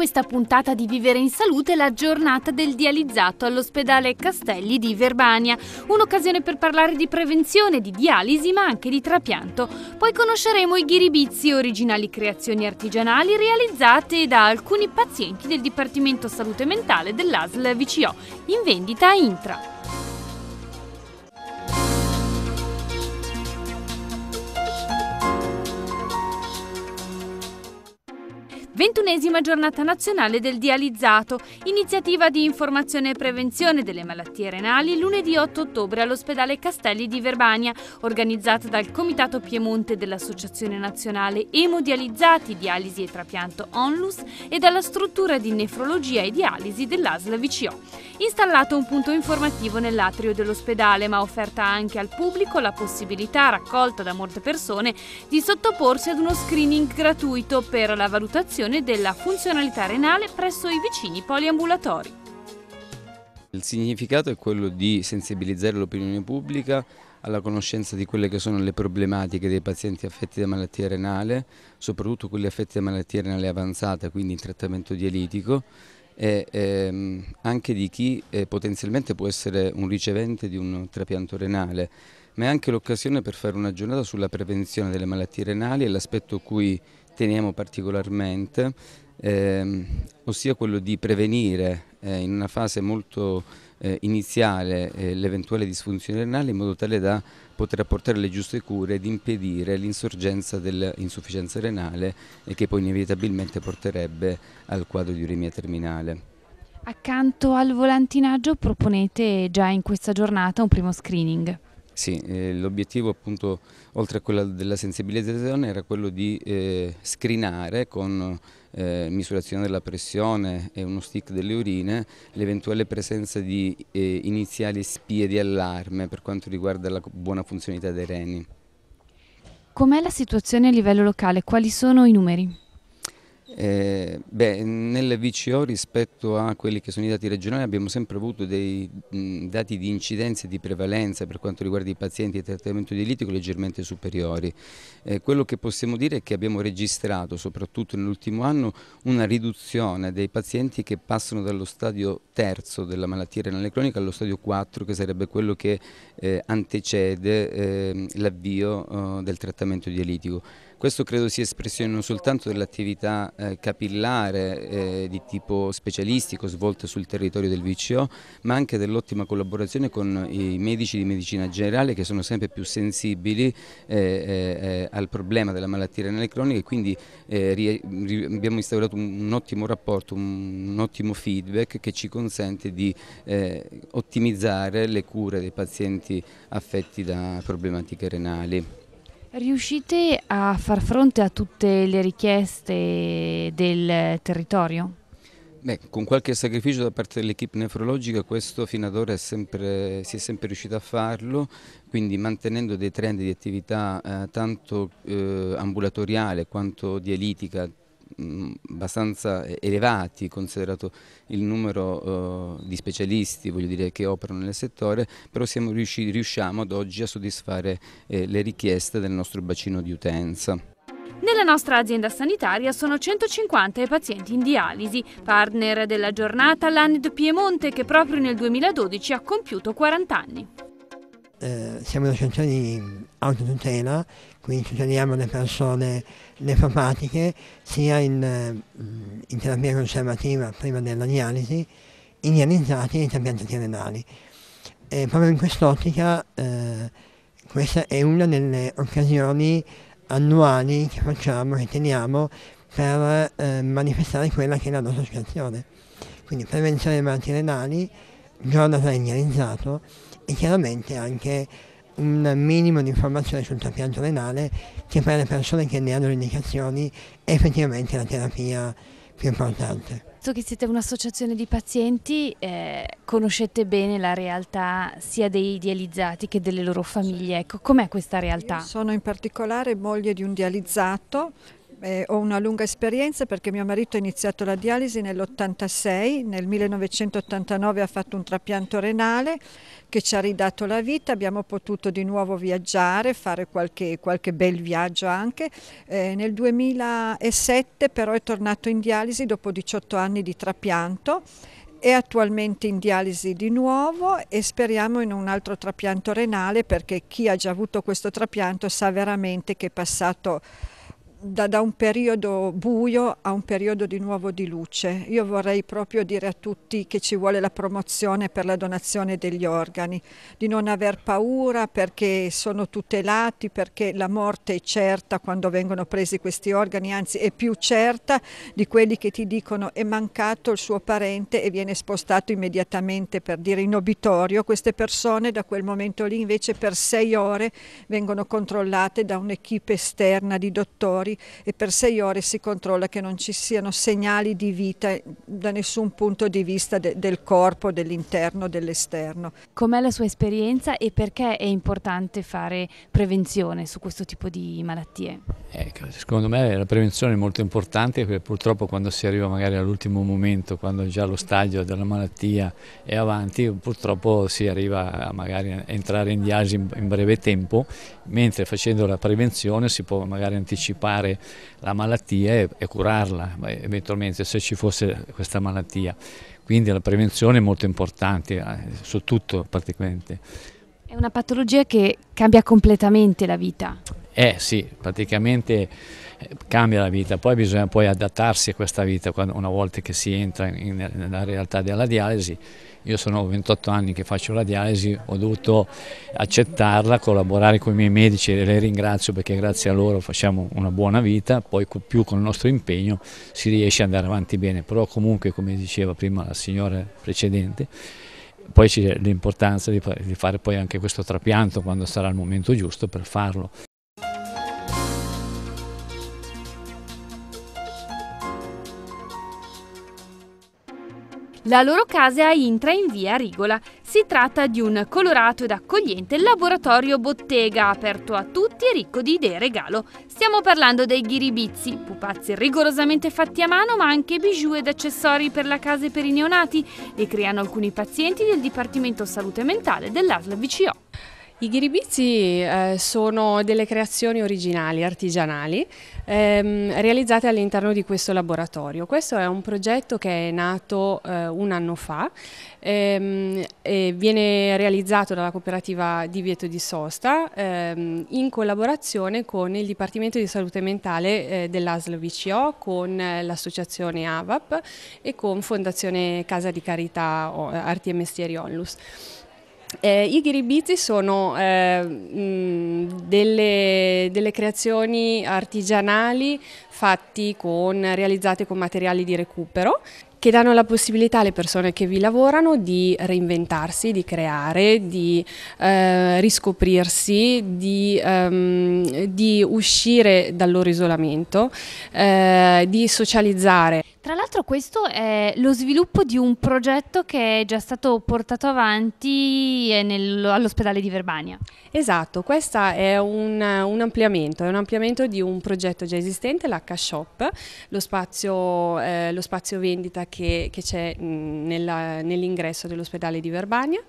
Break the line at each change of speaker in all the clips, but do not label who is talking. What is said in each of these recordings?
questa puntata di Vivere in Salute la giornata del dializzato all'ospedale Castelli di Verbania, un'occasione per parlare di prevenzione, di dialisi ma anche di trapianto. Poi conosceremo i ghiribizi, originali creazioni artigianali realizzate da alcuni pazienti del Dipartimento Salute Mentale dell'ASL VCO, in vendita a Intra. Ventunesima giornata nazionale del dializzato, iniziativa di informazione e prevenzione delle malattie renali lunedì 8 ottobre all'ospedale Castelli di Verbania, organizzata dal Comitato Piemonte dell'Associazione Nazionale Emodializzati, Dialisi e Trapianto ONLUS e dalla struttura di nefrologia e dialisi dell'ASL VCO. Installato un punto informativo nell'atrio dell'ospedale, ma offerta anche al pubblico la possibilità, raccolta da molte persone, di sottoporsi ad uno screening gratuito per la valutazione valutazione della funzionalità renale presso i vicini poliambulatori.
Il significato è quello di sensibilizzare l'opinione pubblica alla conoscenza di quelle che sono le problematiche dei pazienti affetti da malattia renale, soprattutto quelli affetti da malattia renale avanzata, quindi in trattamento dialitico, e ehm, anche di chi eh, potenzialmente può essere un ricevente di un trapianto renale, ma è anche l'occasione per fare una giornata sulla prevenzione delle malattie renali e l'aspetto cui teniamo particolarmente, ehm, ossia quello di prevenire eh, in una fase molto eh, iniziale eh, l'eventuale disfunzione renale in modo tale da poter apportare le giuste cure ed impedire l'insorgenza dell'insufficienza renale e che poi inevitabilmente porterebbe al quadro di uremia terminale.
Accanto al volantinaggio proponete già in questa giornata un primo screening.
Sì, eh, l'obiettivo appunto oltre a quello della sensibilizzazione era quello di eh, screenare con eh, misurazione della pressione e uno stick delle urine, l'eventuale presenza di eh, iniziali spie di allarme per quanto riguarda la buona funzionalità dei reni.
Com'è la situazione a livello locale? Quali sono i numeri?
Eh, beh, nel VCO rispetto a quelli che sono i dati regionali abbiamo sempre avuto dei mh, dati di incidenza e di prevalenza per quanto riguarda i pazienti di trattamento dialitico leggermente superiori. Eh, quello che possiamo dire è che abbiamo registrato, soprattutto nell'ultimo anno, una riduzione dei pazienti che passano dallo stadio terzo della malattia renale cronica allo stadio 4 che sarebbe quello che eh, antecede ehm, l'avvio oh, del trattamento dialitico. Questo credo sia espressione non soltanto dell'attività eh, capillare eh, di tipo specialistico svolta sul territorio del VCO, ma anche dell'ottima collaborazione con i medici di medicina generale che sono sempre più sensibili eh, al problema della malattia renale cronica e quindi abbiamo instaurato un, ottimo rapporto, un, ottimo feedback che ci consente di ottimizzare le cure dei pazienti affetti da problematiche renali.
Riuscite a far fronte a tutte le richieste del territorio?
Beh, con qualche sacrificio da parte dell'equipe nefrologica questo fino ad ora è sempre, si è sempre riuscito a farlo, quindi mantenendo dei trend di attività eh, tanto eh, ambulatoriale quanto dialitica mh, mm, abbastanza elevati considerato il numero eh, di specialisti dire, che operano nel settore, però siamo riusciti, riusciamo ad oggi a soddisfare eh, le richieste del nostro bacino di utenza.
Nella nostra azienda sanitaria sono 150 i pazienti in dialisi, partner della giornata l'ANED Piemonte che proprio nel 2012 ha compiuto 40 anni
eh, siamo di autotutela, quindi tuteliamo le persone nefropatiche sia in, eh, in, terapia conservativa prima della dialisi, in dializzati e in trapiantati renali. E proprio in quest'ottica eh, questa è una delle occasioni annuali che facciamo, che teniamo per eh, manifestare quella che è la nostra associazione. Quindi prevenzione dei malattie renali, giorno tra del dializzato, e chiaramente anche un minimo di informazione sul trapianto renale che per le persone che ne hanno le indicazioni è effettivamente la terapia più importante.
Visto che siete un'associazione di pazienti, eh, conoscete bene la realtà
sia dei dializzati che delle loro famiglie. Ecco, com'è questa realtà? Io sono in particolare moglie di un dializzato eh, ho una lunga esperienza perché mio marito ha iniziato la dialisi nell'86, nel 1989 ha fatto un trapianto renale che ci ha ridato la vita, abbiamo potuto di nuovo viaggiare, fare qualche, qualche bel viaggio anche. Eh, nel 2007 però è tornato in dialisi dopo 18 anni di trapianto è attualmente in dialisi di nuovo e speriamo in un altro trapianto renale perché chi ha già avuto questo trapianto sa veramente che è passato da, da, un periodo buio a un periodo di nuovo di luce. Io vorrei proprio dire a tutti che ci vuole la promozione per la donazione degli organi, di non aver paura perché sono tutelati, perché la morte è certa quando vengono presi questi organi, anzi è più certa di quelli che ti dicono è mancato il suo parente e viene spostato immediatamente per dire in obitorio. Queste persone da quel momento lì invece per sei ore vengono controllate da un'equipe esterna di dottori fuori e per sei ore si controlla che non ci siano segnali di vita da nessun punto di vista de del corpo, dell'interno, dell'esterno.
Com'è la sua esperienza e perché è importante fare prevenzione su questo tipo di malattie? Ecco,
secondo me la prevenzione è molto importante perché purtroppo quando si arriva magari all'ultimo momento, quando già lo stadio della malattia è avanti, purtroppo si arriva a magari a entrare in diasi in breve tempo, mentre facendo la prevenzione si può magari anticipare evitare la malattia e, e curarla eventualmente se ci fosse questa malattia. Quindi la prevenzione è molto importante eh, su tutto praticamente.
È una patologia che cambia completamente la vita.
Eh sì, praticamente eh, cambia la vita, poi bisogna poi adattarsi a questa vita una volta che si entra in, nella realtà della dialisi io sono 28 anni che faccio la dialisi, ho dovuto accettarla, collaborare con i miei medici e le ringrazio perché grazie a loro facciamo una buona vita, poi più con il nostro impegno si riesce ad andare avanti bene, però comunque come diceva prima la signora precedente, poi c'è l'importanza di fare poi anche questo trapianto quando sarà il momento giusto per farlo.
La loro casa è a Intra in via Rigola. Si tratta di un colorato ed accogliente laboratorio bottega aperto a tutti e ricco di idee e regalo. Stiamo parlando dei ghiribizzi, pupazzi rigorosamente fatti a mano ma anche bijou ed accessori per la casa e per i neonati. Li creano alcuni pazienti del Dipartimento Salute
Mentale dell'ASL VCO. I ghiribizzi eh, sono delle creazioni originali, artigianali, ehm, realizzate all'interno di questo laboratorio. Questo è un progetto che è nato eh, un anno fa ehm, e viene realizzato dalla cooperativa di Vieto di Sosta ehm, in collaborazione con il Dipartimento di Salute Mentale eh, dell'ASL VCO, con l'associazione AVAP e con Fondazione Casa di Carità Arti e Mestieri Onlus. Eh, I ghiribiti sono eh, mh, delle, delle, creazioni artigianali con, realizzate con materiali di recupero che danno la possibilità alle persone che vi lavorano di reinventarsi, di creare, di eh, riscoprirsi, di, ehm, di, uscire dal loro isolamento, eh, di socializzare. Tra l'altro
questo è lo sviluppo di un progetto che è già stato portato avanti
eh, nel, all'ospedale di Verbania. Esatto, questo è un, un, ampliamento, è un ampliamento di un progetto già esistente, l'H-Shop, lo spazio, eh, lo spazio vendita che, che c'è mm, nella, nell'ingresso dell'ospedale di Verbania.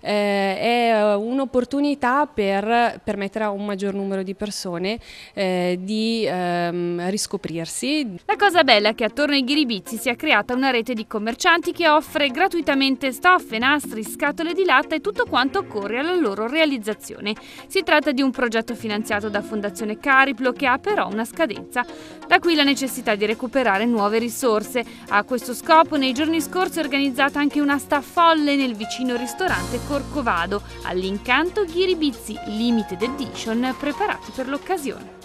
Eh, è un'opportunità per permettere a un maggior numero di persone eh, di ehm, riscoprirsi. La cosa bella è che attorno ai ghiribelli Bibizzi si è
creata una rete di commercianti che offre gratuitamente stoffe, nastri, scatole di latta e tutto quanto occorre alla loro realizzazione. Si tratta di un progetto finanziato da Fondazione Cariplo che ha però una scadenza. Da qui la necessità di recuperare nuove risorse. A questo scopo nei giorni scorsi è organizzata anche una staffolle nel vicino ristorante Corcovado, all'incanto Ghiribizzi Limited Edition preparati per l'occasione.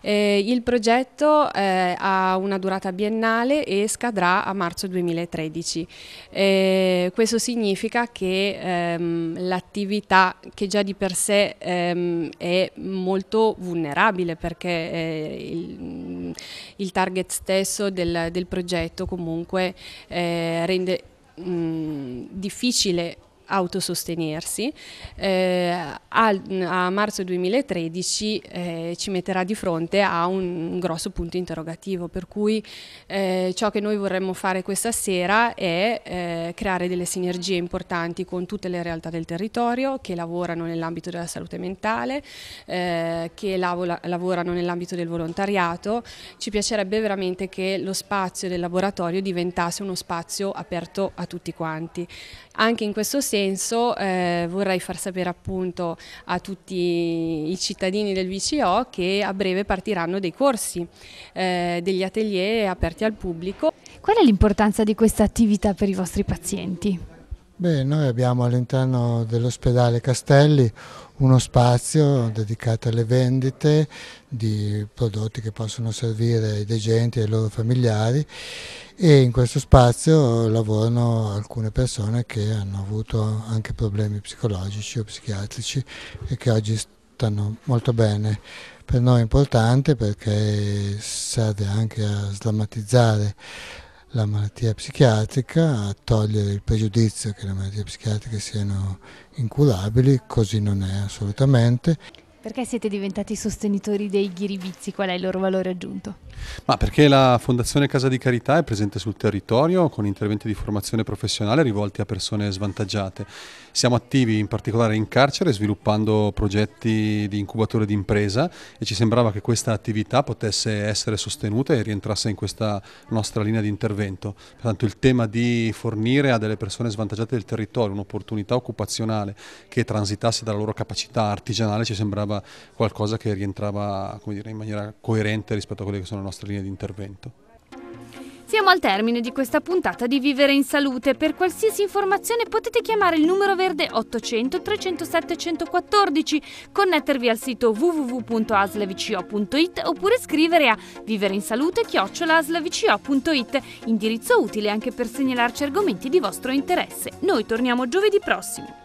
Eh, il progetto eh, ha una durata biennale e scadrà a marzo 2013. Eh, questo significa che ehm, l'attività che già di per sé ehm, è molto vulnerabile perché eh, il, mm, il, target stesso del, del progetto comunque eh, rende mh, mm, difficile autosostenersi. Eh, a, a, marzo 2013 eh, ci metterà di fronte a un, un grosso punto interrogativo, per cui eh, ciò che noi vorremmo fare questa sera è eh, creare delle sinergie importanti con tutte le realtà del territorio che lavorano nell'ambito della salute mentale, eh, che lav lavorano nell'ambito del volontariato. Ci piacerebbe veramente che lo spazio del laboratorio diventasse uno spazio aperto a tutti quanti. Anche in questo senso eh, vorrei far sapere appunto a tutti i cittadini del VCO che a breve partiranno dei corsi, eh, degli atelier aperti al pubblico. Qual è
l'importanza di questa attività per i vostri pazienti?
Beh, noi abbiamo all'interno dell'ospedale Castelli uno spazio dedicato alle vendite di prodotti che possono servire ai degenti e ai loro familiari e in questo spazio lavorano alcune persone che hanno avuto anche problemi psicologici o psichiatrici e che oggi stanno molto bene. Per noi è importante perché serve anche a sdrammatizzare la malattia psichiatrica, a togliere il pregiudizio che le malattie psichiatriche siano incurabili, così non è assolutamente.
Perché siete diventati sostenitori dei ghiribizzi? Qual è il loro valore aggiunto?
Ma perché la Fondazione Casa di Carità è presente sul territorio con interventi di formazione professionale rivolti a persone svantaggiate. Siamo attivi in particolare in carcere sviluppando progetti di incubatore di impresa e ci sembrava che questa attività potesse essere sostenuta e rientrasse in questa nostra linea di intervento. Pertanto il tema di fornire a delle persone svantaggiate del territorio un'opportunità occupazionale che transitasse dalla loro capacità artigianale ci sembrava sembrava qualcosa che rientrava dire, in maniera coerente rispetto a quelle che sono le nostre linee di intervento.
Siamo al termine di questa puntata di Vivere in Salute. Per qualsiasi informazione potete chiamare il numero verde 800 307 114, connettervi al sito www.aslavco.it oppure scrivere a vivereinsalute.aslavco.it, indirizzo utile anche per segnalarci argomenti di vostro interesse. Noi torniamo giovedì prossimo.